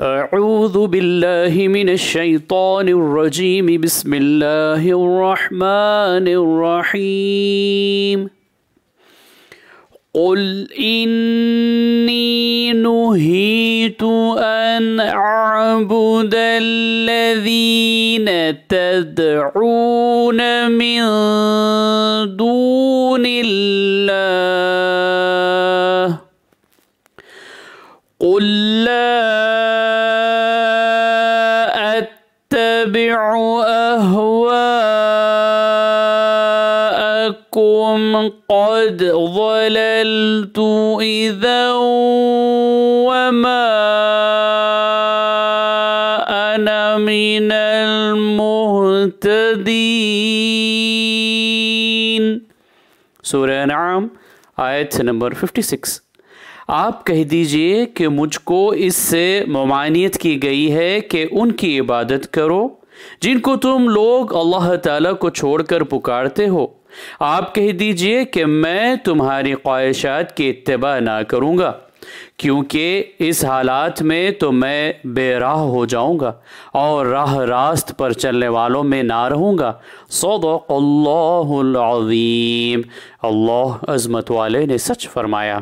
أعوذ بالله من الشيطان الرجيم بسم الله الرحمن الرحيم قل إني نهيت أن أعبد الذين تدعون من دون الله قل لا أتبع أهواءكم قد ضللت إذا وما أنا من المهتدين سورة نعم آية نمبر 56 आप कह दीजिए कि मुझको इससे ममानियत की गई है कि उनकी इबादत करो जिनको तुम लोग अल्लाह ताला को छोड़कर पुकारते हो आप कह दीजिए कि मैं तुम्हारी ख्वाहिशात की इतबा ना करूँगा क्योंकि इस हालात में तो मैं बेराह हो जाऊंगा और राह रास्त पर चलने वालों में ना रहूँगा सौदीम अल्लाह अजमत वाले ने सच फरमाया